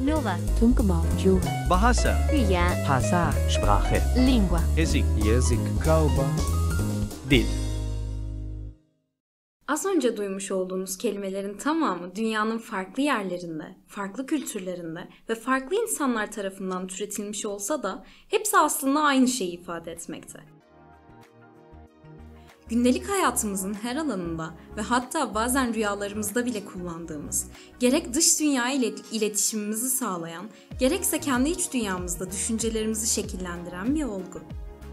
Nova. Tunkemalju. Bahasa. Hüya. Hasa. Sprache. Lingua. Ezik. Yazık. Kalba. Dil. Az önce duymuş olduğunuz kelimelerin tamamı dünyanın farklı yerlerinde, farklı kültürlerinde ve farklı insanlar tarafından türetilmiş olsa da hepsi aslında aynı şeyi ifade etmekte. Gündelik hayatımızın her alanında ve hatta bazen rüyalarımızda bile kullandığımız, gerek dış dünya ile iletişimimizi sağlayan, gerekse kendi iç dünyamızda düşüncelerimizi şekillendiren bir olgu.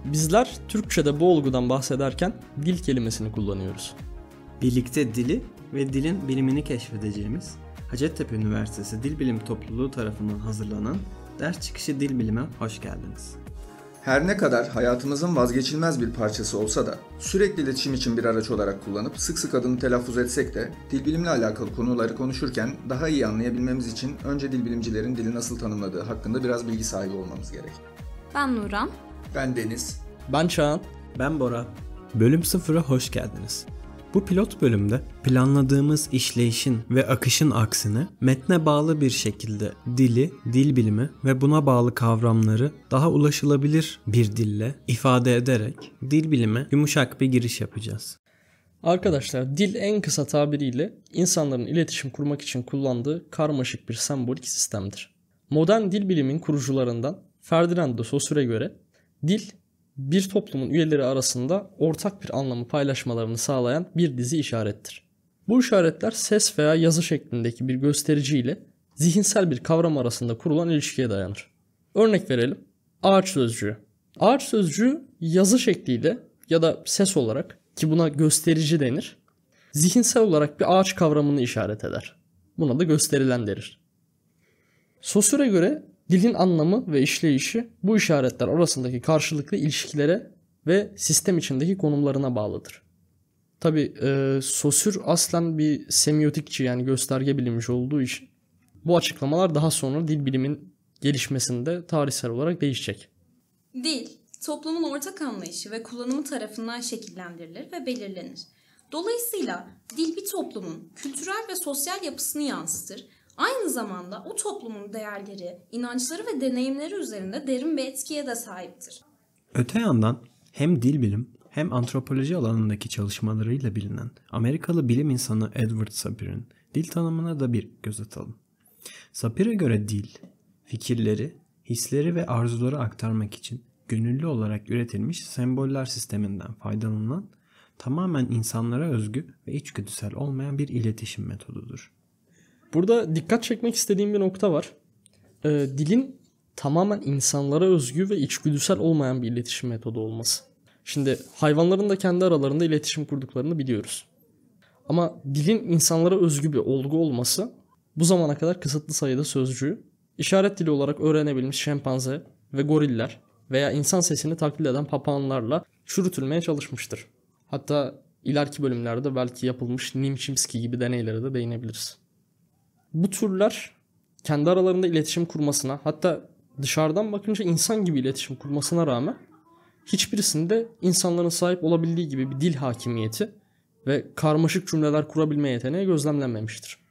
Bizler Türkçe'de bu olgudan bahsederken dil kelimesini kullanıyoruz. Birlikte dili ve dilin bilimini keşfedeceğimiz Hacettepe Üniversitesi Dil Bilim Topluluğu tarafından hazırlanan ders çıkışı dil bilime hoş geldiniz. Her ne kadar hayatımızın vazgeçilmez bir parçası olsa da sürekli iletişim için bir araç olarak kullanıp sık sık adını telaffuz etsek de dil bilimle alakalı konuları konuşurken daha iyi anlayabilmemiz için önce dil bilimcilerin dili nasıl tanımladığı hakkında biraz bilgi sahibi olmamız gerek. Ben Nuran. Ben Deniz. Ben Çağan. Ben Bora. Bölüm 0'a hoş geldiniz. Bu pilot bölümde planladığımız işleyişin ve akışın aksine metne bağlı bir şekilde dili, dil bilimi ve buna bağlı kavramları daha ulaşılabilir bir dille ifade ederek dil bilime yumuşak bir giriş yapacağız. Arkadaşlar dil en kısa tabiriyle insanların iletişim kurmak için kullandığı karmaşık bir sembolik sistemdir. Modern dil bilimin kurucularından Ferdinand de Saussure göre dil bir toplumun üyeleri arasında ortak bir anlamı paylaşmalarını sağlayan bir dizi işarettir. Bu işaretler ses veya yazı şeklindeki bir gösterici ile zihinsel bir kavram arasında kurulan ilişkiye dayanır. Örnek verelim. Ağaç sözcüğü. Ağaç sözcüğü yazı şekliyle ya da ses olarak ki buna gösterici denir. Zihinsel olarak bir ağaç kavramını işaret eder. Buna da gösterilen derir. Sosür'e göre Dilin anlamı ve işleyişi bu işaretler arasındaki karşılıklı ilişkilere ve sistem içindeki konumlarına bağlıdır. Tabi e, Sosür aslen bir semiotikçi yani gösterge bilimci olduğu için bu açıklamalar daha sonra dil bilimin gelişmesinde tarihsel olarak değişecek. Dil, toplumun ortak anlayışı ve kullanımı tarafından şekillendirilir ve belirlenir. Dolayısıyla dil bir toplumun kültürel ve sosyal yapısını yansıtır aynı zamanda o toplumun değerleri, inançları ve deneyimleri üzerinde derin bir etkiye de sahiptir. Öte yandan hem dil bilim hem antropoloji alanındaki çalışmalarıyla bilinen Amerikalı bilim insanı Edward Sapir'in dil tanımına da bir göz atalım. Sapir'e göre dil, fikirleri, hisleri ve arzuları aktarmak için gönüllü olarak üretilmiş semboller sisteminden faydalanan tamamen insanlara özgü ve içgüdüsel olmayan bir iletişim metodudur. Burada dikkat çekmek istediğim bir nokta var. Ee, dilin tamamen insanlara özgü ve içgüdüsel olmayan bir iletişim metodu olması. Şimdi hayvanların da kendi aralarında iletişim kurduklarını biliyoruz. Ama dilin insanlara özgü bir olgu olması bu zamana kadar kısıtlı sayıda sözcüğü işaret dili olarak öğrenebilmiş şempanze ve goriller veya insan sesini taklit eden papağanlarla çürütülmeye çalışmıştır. Hatta ileriki bölümlerde belki yapılmış Nim gibi deneylere de değinebiliriz bu türler kendi aralarında iletişim kurmasına hatta dışarıdan bakınca insan gibi iletişim kurmasına rağmen hiçbirisinde insanların sahip olabildiği gibi bir dil hakimiyeti ve karmaşık cümleler kurabilme yeteneği gözlemlenmemiştir.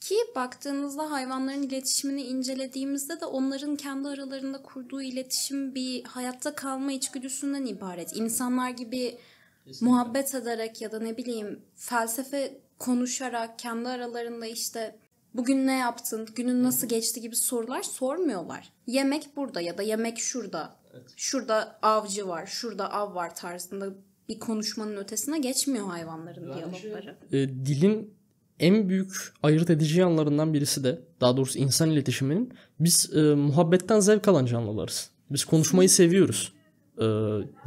Ki baktığımızda hayvanların iletişimini incelediğimizde de onların kendi aralarında kurduğu iletişim bir hayatta kalma içgüdüsünden ibaret. İnsanlar gibi Kesinlikle. muhabbet ederek ya da ne bileyim felsefe konuşarak kendi aralarında işte Bugün ne yaptın? Günün nasıl geçti gibi sorular sormuyorlar. Yemek burada ya da yemek şurada. Evet. Şurada avcı var, şurada av var tarzında bir konuşmanın ötesine geçmiyor hayvanların yani şey diyalogları. Şey, e, dilin en büyük ayırt edici yanlarından birisi de daha doğrusu insan iletişiminin biz e, muhabbetten zevk alan canlılarız. Biz konuşmayı seviyoruz. E,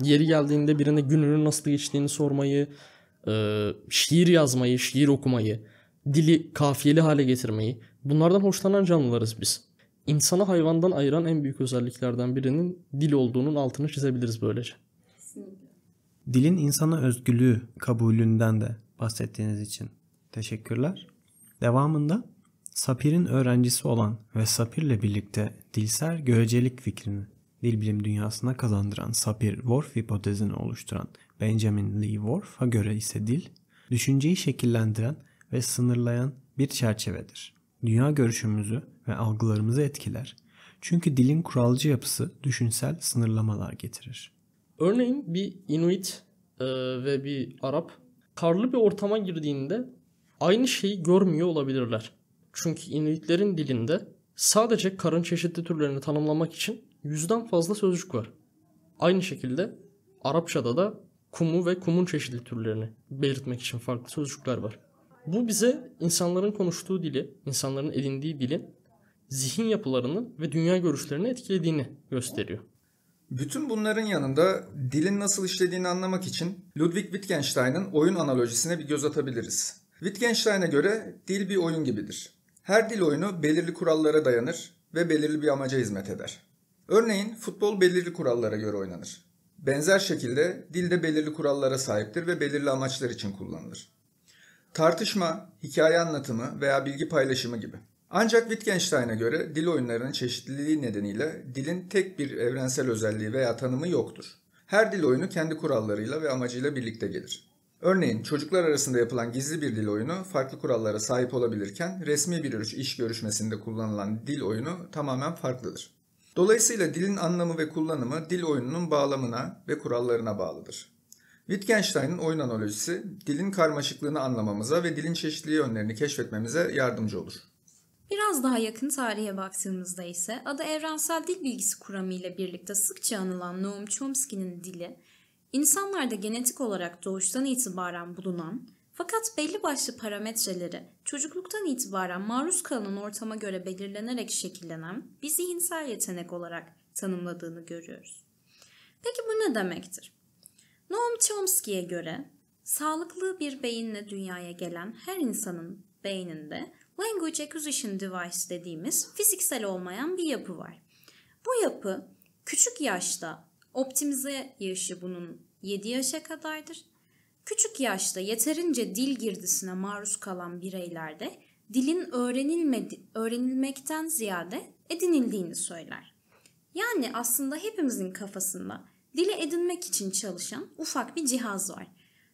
yeri geldiğinde birine gününün nasıl geçtiğini sormayı, e, şiir yazmayı, şiir okumayı dili kafiyeli hale getirmeyi, bunlardan hoşlanan canlılarız biz. İnsanı hayvandan ayıran en büyük özelliklerden birinin dil olduğunun altını çizebiliriz böylece. Dilin insana özgülüğü kabulünden de bahsettiğiniz için teşekkürler. Devamında Sapir'in öğrencisi olan ve Sapir'le birlikte dilsel görecelik fikrini dil bilim dünyasına kazandıran Sapir-Whorf hipotezini oluşturan Benjamin Lee Whorf'a göre ise dil, düşünceyi şekillendiren ve sınırlayan bir çerçevedir. Dünya görüşümüzü ve algılarımızı etkiler. Çünkü dilin kuralcı yapısı düşünsel sınırlamalar getirir. Örneğin bir Inuit e, ve bir Arap karlı bir ortama girdiğinde aynı şeyi görmüyor olabilirler. Çünkü Inuitlerin dilinde sadece karın çeşitli türlerini tanımlamak için yüzden fazla sözcük var. Aynı şekilde Arapçada da kumu ve kumun çeşitli türlerini belirtmek için farklı sözcükler var. Bu bize insanların konuştuğu dili, insanların edindiği dilin zihin yapılarını ve dünya görüşlerini etkilediğini gösteriyor. Bütün bunların yanında dilin nasıl işlediğini anlamak için Ludwig Wittgenstein'ın oyun analojisine bir göz atabiliriz. Wittgenstein'a göre dil bir oyun gibidir. Her dil oyunu belirli kurallara dayanır ve belirli bir amaca hizmet eder. Örneğin futbol belirli kurallara göre oynanır. Benzer şekilde dil de belirli kurallara sahiptir ve belirli amaçlar için kullanılır tartışma, hikaye anlatımı veya bilgi paylaşımı gibi. Ancak Wittgenstein'a göre dil oyunlarının çeşitliliği nedeniyle dilin tek bir evrensel özelliği veya tanımı yoktur. Her dil oyunu kendi kurallarıyla ve amacıyla birlikte gelir. Örneğin çocuklar arasında yapılan gizli bir dil oyunu farklı kurallara sahip olabilirken resmi bir iş görüşmesinde kullanılan dil oyunu tamamen farklıdır. Dolayısıyla dilin anlamı ve kullanımı dil oyununun bağlamına ve kurallarına bağlıdır. Wittgenstein'in oyun analojisi dilin karmaşıklığını anlamamıza ve dilin çeşitli yönlerini keşfetmemize yardımcı olur. Biraz daha yakın tarihe baktığımızda ise adı evrensel dil bilgisi kuramı ile birlikte sıkça anılan Noam Chomsky'nin dili, insanlarda genetik olarak doğuştan itibaren bulunan fakat belli başlı parametreleri çocukluktan itibaren maruz kalan ortama göre belirlenerek şekillenen bir zihinsel yetenek olarak tanımladığını görüyoruz. Peki bu ne demektir? Noam Chomsky'ye göre sağlıklı bir beyinle dünyaya gelen her insanın beyninde language acquisition device dediğimiz fiziksel olmayan bir yapı var. Bu yapı küçük yaşta optimize yaşı bunun 7 yaşa kadardır. Küçük yaşta yeterince dil girdisine maruz kalan bireylerde dilin öğrenilmedi, öğrenilmekten ziyade edinildiğini söyler. Yani aslında hepimizin kafasında dile edinmek için çalışan ufak bir cihaz var.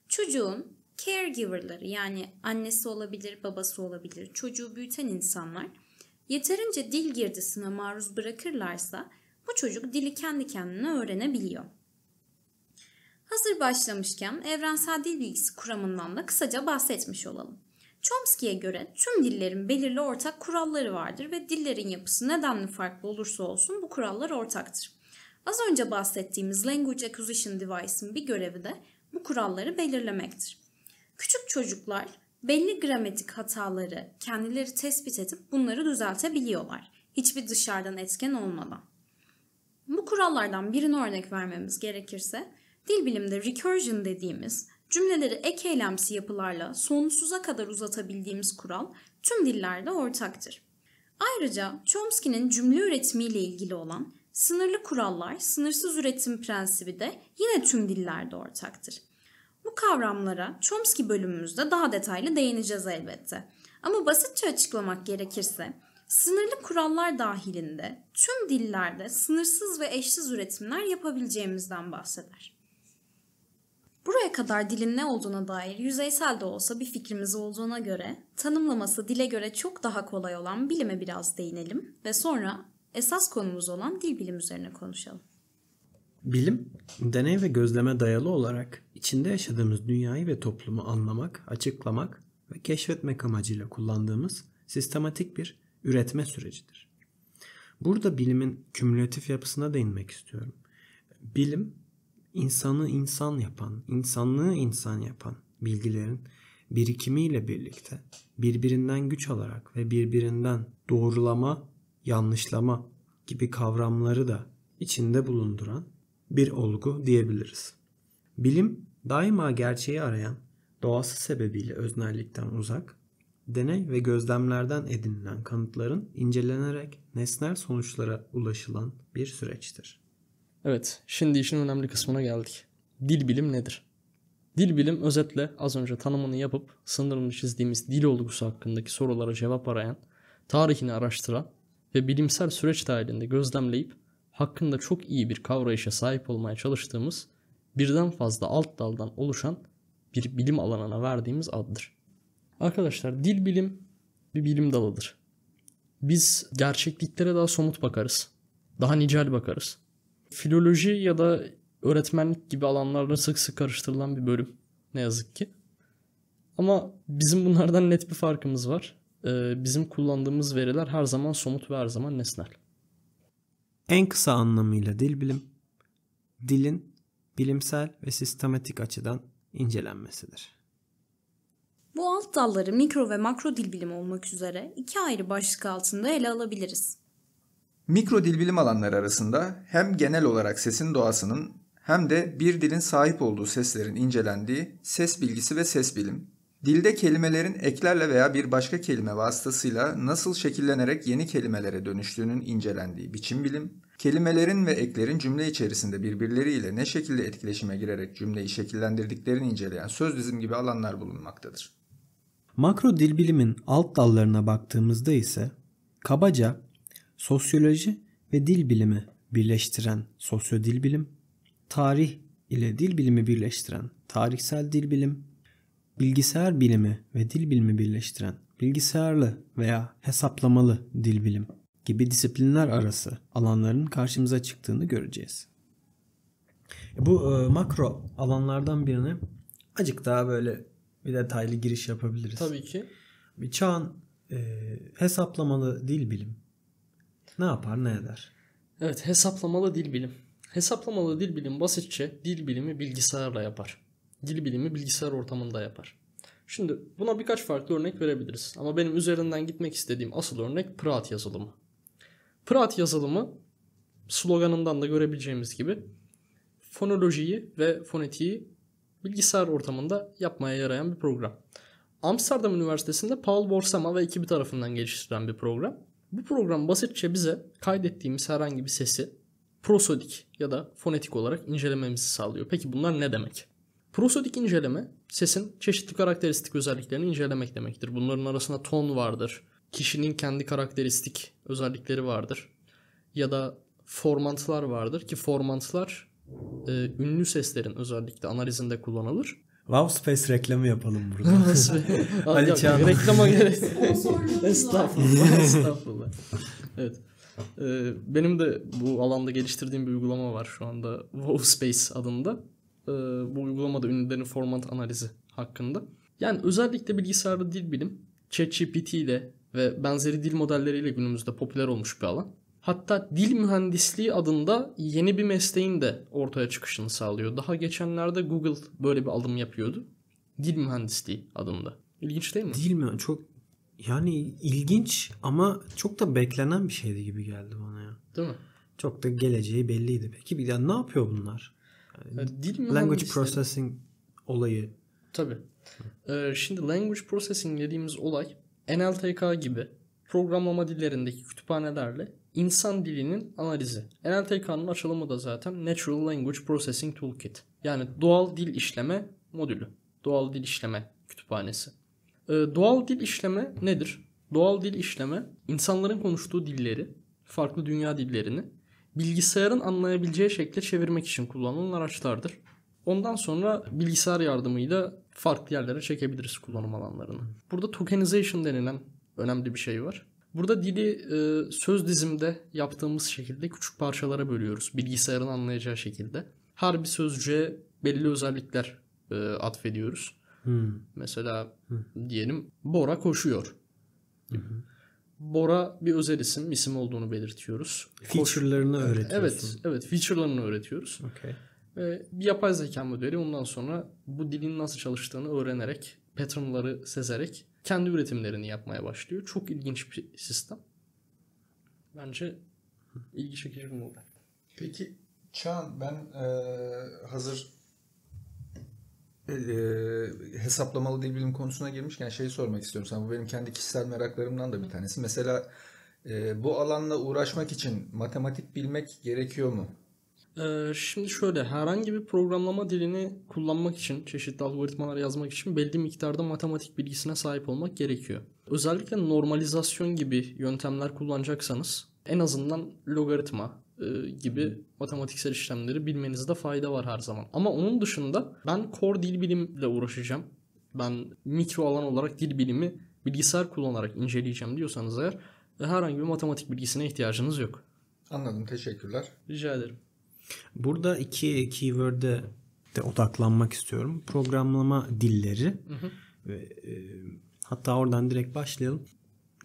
Çocuğun caregiverları yani annesi olabilir, babası olabilir, çocuğu büyüten insanlar yeterince dil girdisine maruz bırakırlarsa bu çocuk dili kendi kendine öğrenebiliyor. Hazır başlamışken evrensel dil bilgisi kuramından da kısaca bahsetmiş olalım. Chomsky'ye göre tüm dillerin belirli ortak kuralları vardır ve dillerin yapısı nedenli farklı olursa olsun bu kurallar ortaktır. Az önce bahsettiğimiz Language Acquisition Device'ın bir görevi de bu kuralları belirlemektir. Küçük çocuklar belli gramatik hataları kendileri tespit edip bunları düzeltebiliyorlar. Hiçbir dışarıdan etken olmadan. Bu kurallardan birini örnek vermemiz gerekirse dil bilimde recursion dediğimiz cümleleri ek eylemsi yapılarla sonsuza kadar uzatabildiğimiz kural tüm dillerde ortaktır. Ayrıca Chomsky'nin cümle üretimiyle ilgili olan Sınırlı kurallar, sınırsız üretim prensibi de yine tüm dillerde ortaktır. Bu kavramlara Chomsky bölümümüzde daha detaylı değineceğiz elbette. Ama basitçe açıklamak gerekirse sınırlı kurallar dahilinde tüm dillerde sınırsız ve eşsiz üretimler yapabileceğimizden bahseder. Buraya kadar dilin ne olduğuna dair yüzeysel de olsa bir fikrimiz olduğuna göre tanımlaması dile göre çok daha kolay olan bilime biraz değinelim ve sonra esas konumuz olan dil bilim üzerine konuşalım. Bilim, deney ve gözleme dayalı olarak içinde yaşadığımız dünyayı ve toplumu anlamak, açıklamak ve keşfetmek amacıyla kullandığımız sistematik bir üretme sürecidir. Burada bilimin kümülatif yapısına değinmek istiyorum. Bilim, insanı insan yapan, insanlığı insan yapan bilgilerin birikimiyle birlikte birbirinden güç alarak ve birbirinden doğrulama yanlışlama gibi kavramları da içinde bulunduran bir olgu diyebiliriz. Bilim daima gerçeği arayan, doğası sebebiyle öznellikten uzak, deney ve gözlemlerden edinilen kanıtların incelenerek nesnel sonuçlara ulaşılan bir süreçtir. Evet, şimdi işin önemli kısmına geldik. Dil bilim nedir? Dil bilim özetle az önce tanımını yapıp sınırını çizdiğimiz dil olgusu hakkındaki sorulara cevap arayan, tarihini araştıran ve bilimsel süreç dahilinde gözlemleyip hakkında çok iyi bir kavrayışa sahip olmaya çalıştığımız birden fazla alt daldan oluşan bir bilim alanına verdiğimiz addır. Arkadaşlar dil bilim bir bilim dalıdır. Biz gerçekliklere daha somut bakarız. Daha nicel bakarız. Filoloji ya da öğretmenlik gibi alanlarla sık sık karıştırılan bir bölüm ne yazık ki. Ama bizim bunlardan net bir farkımız var e, bizim kullandığımız veriler her zaman somut ve her zaman nesnel. En kısa anlamıyla dil bilim, dilin bilimsel ve sistematik açıdan incelenmesidir. Bu alt dalları mikro ve makro dil bilimi olmak üzere iki ayrı başlık altında ele alabiliriz. Mikro dil bilim alanları arasında hem genel olarak sesin doğasının hem de bir dilin sahip olduğu seslerin incelendiği ses bilgisi ve ses bilim, Dilde kelimelerin eklerle veya bir başka kelime vasıtasıyla nasıl şekillenerek yeni kelimelere dönüştüğünün incelendiği biçim bilim, kelimelerin ve eklerin cümle içerisinde birbirleriyle ne şekilde etkileşime girerek cümleyi şekillendirdiklerini inceleyen söz dizim gibi alanlar bulunmaktadır. Makro dil bilimin alt dallarına baktığımızda ise kabaca sosyoloji ve dil bilimi birleştiren sosyo dil bilim, tarih ile dil bilimi birleştiren tarihsel dil bilim, Bilgisayar bilimi ve dil bilimi birleştiren bilgisayarlı veya hesaplamalı dil bilim gibi disiplinler arası alanların karşımıza çıktığını göreceğiz. E, bu e, makro alanlardan birini acık daha böyle bir detaylı giriş yapabiliriz. Tabii ki. Bir çağın e, hesaplamalı dil bilim ne yapar ne eder? Evet hesaplamalı dil bilim. Hesaplamalı dil bilim basitçe dil bilimi bilgisayarla yapar dil bilimi bilgisayar ortamında yapar. Şimdi buna birkaç farklı örnek verebiliriz. Ama benim üzerinden gitmek istediğim asıl örnek Prat yazılımı. Prat yazılımı sloganından da görebileceğimiz gibi fonolojiyi ve fonetiği bilgisayar ortamında yapmaya yarayan bir program. Amsterdam Üniversitesi'nde Paul Borsama ve ekibi tarafından geliştirilen bir program. Bu program basitçe bize kaydettiğimiz herhangi bir sesi prosodik ya da fonetik olarak incelememizi sağlıyor. Peki bunlar ne demek? Prosodik inceleme sesin çeşitli karakteristik özelliklerini incelemek demektir. Bunların arasında ton vardır. Kişinin kendi karakteristik özellikleri vardır. Ya da formantlar vardır ki formantlar e, ünlü seslerin özellikle analizinde kullanılır. Wow Space reklamı yapalım burada. Ali Çağlar. Reklama gerek. estağfurullah. estağfurullah. evet. Ee, benim de bu alanda geliştirdiğim bir uygulama var şu anda. Wow Space adında. E, bu uygulamada ünlülerin format analizi hakkında. Yani özellikle bilgisayarda dil bilim ChatGPT ile ve benzeri dil modelleriyle günümüzde popüler olmuş bir alan. Hatta dil mühendisliği adında yeni bir mesleğin de ortaya çıkışını sağlıyor. Daha geçenlerde Google böyle bir alım yapıyordu. Dil mühendisliği adında. İlginç değil mi? Dil mi? Çok yani ilginç ama çok da beklenen bir şeydi gibi geldi bana ya. Değil mi? Çok da geleceği belliydi. Peki bir daha ne yapıyor bunlar? Dil Language Processing olayı. Tabii. Ee, şimdi Language Processing dediğimiz olay NLTK gibi programlama dillerindeki kütüphanelerle insan dilinin analizi. NLTK'nın açılımı da zaten Natural Language Processing Toolkit. Yani doğal dil işleme modülü. Doğal dil işleme kütüphanesi. Ee, doğal dil işleme nedir? Doğal dil işleme insanların konuştuğu dilleri, farklı dünya dillerini bilgisayarın anlayabileceği şekle çevirmek için kullanılan araçlardır. Ondan sonra bilgisayar yardımıyla farklı yerlere çekebiliriz kullanım alanlarını. Burada tokenization denilen önemli bir şey var. Burada dili e, söz dizimde yaptığımız şekilde küçük parçalara bölüyoruz. Bilgisayarın anlayacağı şekilde. Her bir sözcüğe belli özellikler e, atfediyoruz. Hmm. Mesela hmm. diyelim Bora koşuyor. Hmm. Bora bir özel isim, isim olduğunu belirtiyoruz. Feature'larını öğretiyoruz. Evet, evet feature'larını öğretiyoruz. Okay. Ee, bir yapay zeka modeli ondan sonra bu dilin nasıl çalıştığını öğrenerek, patternları sezerek kendi üretimlerini yapmaya başlıyor. Çok ilginç bir sistem. Bence ilgi çekici bir model. Peki Çağan ben e, hazır e, hesaplamalı dil bilim konusuna girmişken şeyi sormak istiyorum sana. Bu benim kendi kişisel meraklarımdan da bir tanesi. Mesela e, bu alanla uğraşmak için matematik bilmek gerekiyor mu? Ee, şimdi şöyle herhangi bir programlama dilini kullanmak için çeşitli algoritmalar yazmak için belli miktarda matematik bilgisine sahip olmak gerekiyor. Özellikle normalizasyon gibi yöntemler kullanacaksanız en azından logaritma, e, gibi matematiksel işlemleri bilmenizde fayda var her zaman. Ama onun dışında ben core dil bilimle uğraşacağım. Ben mikro alan olarak dil bilimi bilgisayar kullanarak inceleyeceğim diyorsanız eğer e, herhangi bir matematik bilgisine ihtiyacınız yok. Anladım. Teşekkürler. Rica ederim. Burada iki keyword'e de odaklanmak istiyorum. Programlama dilleri hı hı. ve e, hatta oradan direkt başlayalım.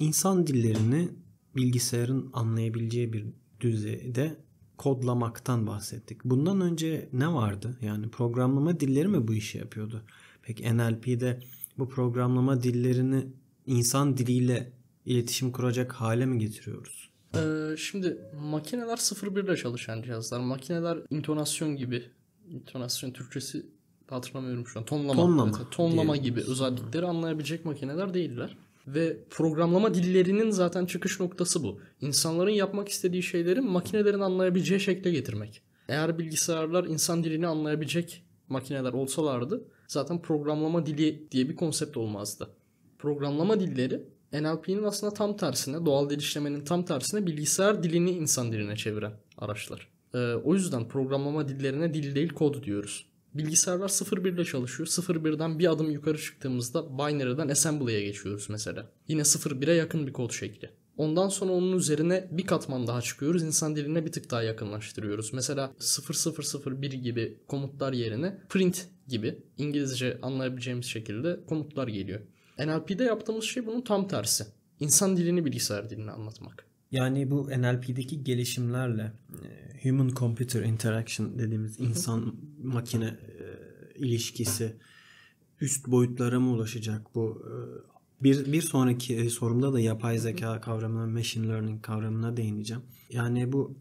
İnsan dillerini bilgisayarın anlayabileceği bir düzeyde kodlamaktan bahsettik. Bundan önce ne vardı? Yani programlama dilleri mi bu işi yapıyordu? Peki NLP'de bu programlama dillerini insan diliyle iletişim kuracak hale mi getiriyoruz? Ee, şimdi makineler 0-1 ile çalışan cihazlar. Makineler intonasyon gibi. intonasyon Türkçesi hatırlamıyorum şu an. Tonlama. Tonlama, tonlama gibi özellikleri anlayabilecek makineler değiller. Ve programlama dillerinin zaten çıkış noktası bu. İnsanların yapmak istediği şeyleri makinelerin anlayabileceği şekle getirmek. Eğer bilgisayarlar insan dilini anlayabilecek makineler olsalardı zaten programlama dili diye bir konsept olmazdı. Programlama dilleri NLP'nin aslında tam tersine, doğal dil işlemenin tam tersine bilgisayar dilini insan diline çeviren araçlar. Ee, o yüzden programlama dillerine dil değil kod diyoruz bilgisayarlar 0.1 ile çalışıyor. 0.1'den bir adım yukarı çıktığımızda binary'den assembly'ye geçiyoruz mesela. Yine 0.1'e yakın bir kod şekli. Ondan sonra onun üzerine bir katman daha çıkıyoruz. İnsan diline bir tık daha yakınlaştırıyoruz. Mesela 0001 gibi komutlar yerine print gibi İngilizce anlayabileceğimiz şekilde komutlar geliyor. NLP'de yaptığımız şey bunun tam tersi. İnsan dilini bilgisayar diline anlatmak. Yani bu NLP'deki gelişimlerle e, human computer interaction dediğimiz insan makine e, ilişkisi üst boyutlara mı ulaşacak bu? E, bir, bir sonraki sorumda da yapay zeka kavramına, machine learning kavramına değineceğim. Yani bu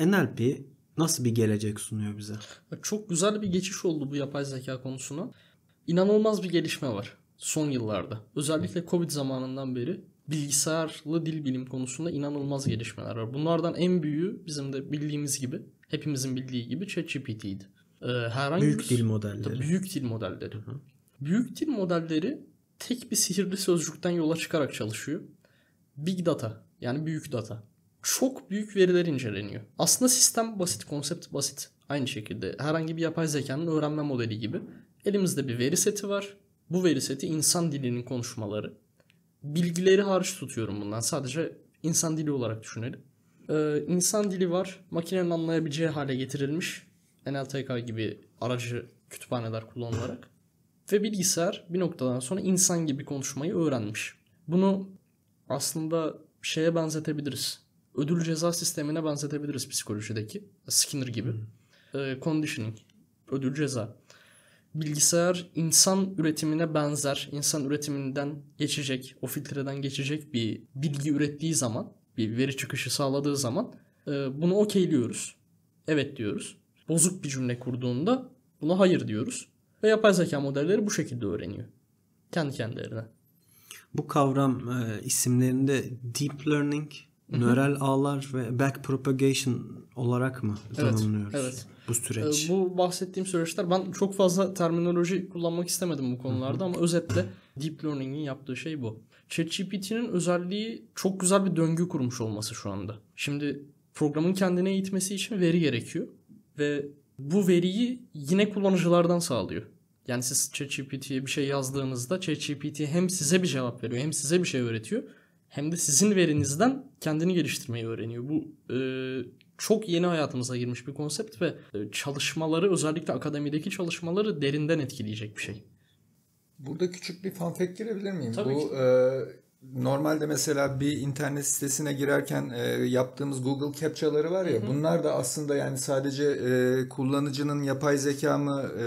NLP nasıl bir gelecek sunuyor bize? Çok güzel bir geçiş oldu bu yapay zeka konusuna. İnanılmaz bir gelişme var son yıllarda. Özellikle Covid zamanından beri bilgisayarlı dil bilim konusunda inanılmaz gelişmeler var. Bunlardan en büyüğü bizim de bildiğimiz gibi, hepimizin bildiği gibi ChatGPT'ydi. Ee, herhangi büyük bir, dil modelleri. Büyük dil modelleri. Hı-hı. Büyük dil modelleri tek bir sihirli sözcükten yola çıkarak çalışıyor. Big data yani büyük data. Çok büyük veriler inceleniyor. Aslında sistem basit, konsept basit. Aynı şekilde herhangi bir yapay zekanın öğrenme modeli gibi. Elimizde bir veri seti var. Bu veri seti insan dilinin konuşmaları bilgileri harç tutuyorum bundan. Sadece insan dili olarak düşünelim. Ee, insan dili var. Makinenin anlayabileceği hale getirilmiş. NLTK gibi aracı kütüphaneler kullanılarak. Ve bilgisayar bir noktadan sonra insan gibi konuşmayı öğrenmiş. Bunu aslında şeye benzetebiliriz. Ödül ceza sistemine benzetebiliriz psikolojideki. Skinner gibi. Ee, conditioning. Ödül ceza bilgisayar insan üretimine benzer, insan üretiminden geçecek, o filtreden geçecek bir bilgi ürettiği zaman, bir veri çıkışı sağladığı zaman e, bunu okeyliyoruz. Evet diyoruz. Bozuk bir cümle kurduğunda buna hayır diyoruz. Ve yapay zeka modelleri bu şekilde öğreniyor. Kendi kendilerine. Bu kavram e, isimlerinde deep learning Nöral ağlar ve back propagation olarak mı evet, Evet. Bu süreç. Ee, bu bahsettiğim süreçler ben çok fazla terminoloji kullanmak istemedim bu konularda ama özetle deep learning'in yaptığı şey bu. ChatGPT'nin özelliği çok güzel bir döngü kurmuş olması şu anda. Şimdi programın kendine eğitmesi için veri gerekiyor ve bu veriyi yine kullanıcılardan sağlıyor. Yani siz ChatGPT'ye bir şey yazdığınızda ChatGPT hem size bir cevap veriyor hem size bir şey öğretiyor hem de sizin verinizden kendini geliştirmeyi öğreniyor. Bu e, çok yeni hayatımıza girmiş bir konsept ve e, çalışmaları özellikle akademideki çalışmaları derinden etkileyecek bir şey. Burada küçük bir fanfek girebilir miyim? Tabii Bu ki. E, normalde mesela bir internet sitesine girerken e, yaptığımız Google CAPTCHA'ları var ya hı hı. bunlar da aslında yani sadece e, kullanıcının yapay zeka mı e,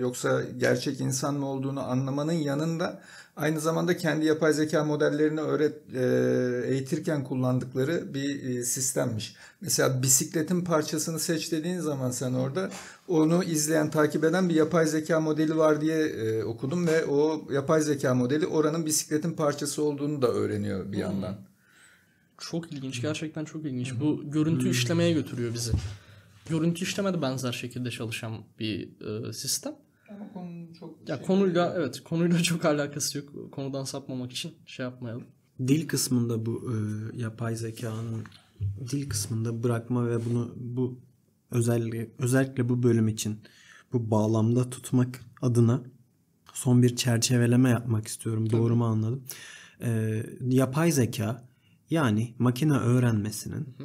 yoksa gerçek insan mı olduğunu anlamanın yanında Aynı zamanda kendi yapay zeka modellerini öğret, e, eğitirken kullandıkları bir e, sistemmiş. Mesela bisikletin parçasını seç dediğin zaman sen orada onu izleyen, takip eden bir yapay zeka modeli var diye e, okudum ve o yapay zeka modeli oranın bisikletin parçası olduğunu da öğreniyor bir hmm. yandan. Çok ilginç, gerçekten çok ilginç. Bu görüntü hmm. işlemeye götürüyor bizi. Görüntü işleme de benzer şekilde çalışan bir e, sistem. Ama konunun çok... Ya şey konuyla değil. evet konuyla çok alakası yok. Konudan sapmamak için şey yapmayalım. Dil kısmında bu e, yapay zekanın dil kısmında bırakma ve bunu bu özellikle özellikle bu bölüm için bu bağlamda tutmak adına son bir çerçeveleme yapmak istiyorum. Tabii. Doğru mu anladım? E, yapay zeka yani makine öğrenmesinin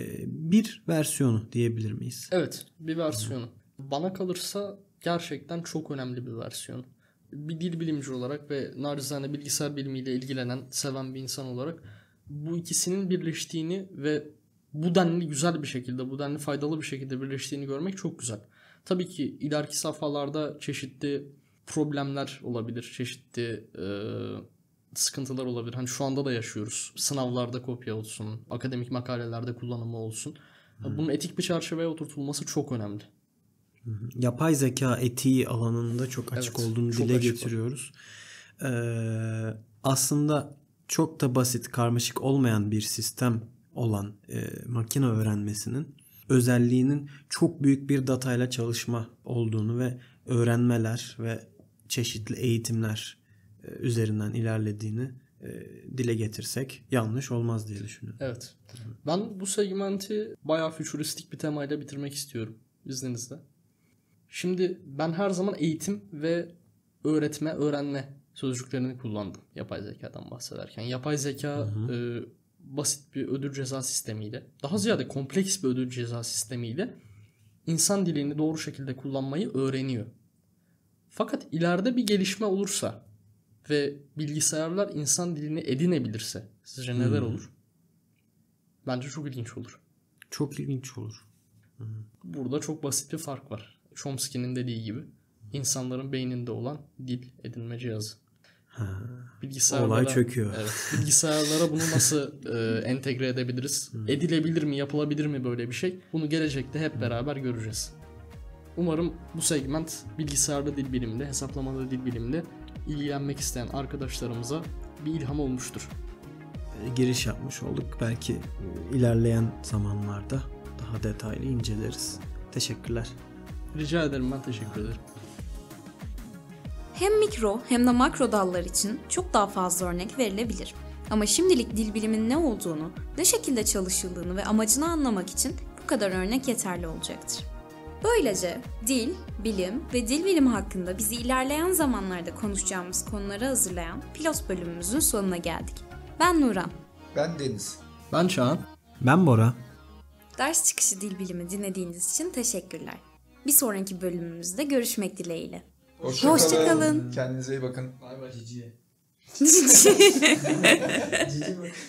E, bir versiyonu diyebilir miyiz? Evet, bir versiyonu. Hı. Bana kalırsa gerçekten çok önemli bir versiyon. Bir dil bilimci olarak ve narizane bilgisayar bilimiyle ilgilenen, seven bir insan olarak bu ikisinin birleştiğini ve bu denli güzel bir şekilde, bu denli faydalı bir şekilde birleştiğini görmek çok güzel. Tabii ki ileriki safhalarda çeşitli problemler olabilir, çeşitli e, sıkıntılar olabilir. Hani şu anda da yaşıyoruz. Sınavlarda kopya olsun, akademik makalelerde kullanımı olsun. Hmm. Bunun etik bir çerçeveye oturtulması çok önemli. Yapay zeka etiği alanında çok açık evet, olduğunu çok dile açık getiriyoruz. Ee, aslında çok da basit, karmaşık olmayan bir sistem olan e, makine öğrenmesinin özelliğinin çok büyük bir datayla çalışma olduğunu ve öğrenmeler ve çeşitli eğitimler e, üzerinden ilerlediğini e, dile getirsek yanlış olmaz diye düşünüyorum. Evet. Ben bu segmenti bayağı fütüristik bir temayla bitirmek istiyorum izninizle. Şimdi ben her zaman eğitim ve öğretme, öğrenme sözcüklerini kullandım yapay zekadan bahsederken. Yapay zeka hı hı. E, basit bir ödül ceza sistemiyle, daha ziyade kompleks bir ödül ceza sistemiyle insan dilini doğru şekilde kullanmayı öğreniyor. Fakat ileride bir gelişme olursa ve bilgisayarlar insan dilini edinebilirse sizce neler hmm. olur? Bence çok ilginç olur. Çok ilginç olur. Hmm. Burada çok basit bir fark var. Chomsky'nin dediği gibi insanların beyninde olan dil edinme cihazı. bilgisayarlara, Olay çöküyor. Evet, bilgisayarlara bunu nasıl e, entegre edebiliriz? Hmm. Edilebilir mi, yapılabilir mi böyle bir şey? Bunu gelecekte hep beraber göreceğiz. Umarım bu segment bilgisayarlı dil biliminde, hesaplamalı dil biliminde ilgilenmek isteyen arkadaşlarımıza bir ilham olmuştur. E, giriş yapmış olduk. Belki e, ilerleyen zamanlarda daha detaylı inceleriz. Teşekkürler. Rica ederim ben teşekkür ederim. Hem mikro hem de makro dallar için çok daha fazla örnek verilebilir. Ama şimdilik dil biliminin ne olduğunu, ne şekilde çalışıldığını ve amacını anlamak için bu kadar örnek yeterli olacaktır. Böylece dil, bilim ve dil bilimi hakkında bizi ilerleyen zamanlarda konuşacağımız konuları hazırlayan pilot bölümümüzün sonuna geldik. Ben Nuran. Ben Deniz. Ben Çağan. Ben Bora. Ders çıkışı dil bilimi dinlediğiniz için teşekkürler. Bir sonraki bölümümüzde görüşmek dileğiyle. Hoşçakalın. kalın Kendinize iyi bakın. Bay bay Cici. Cici. Cici bakın.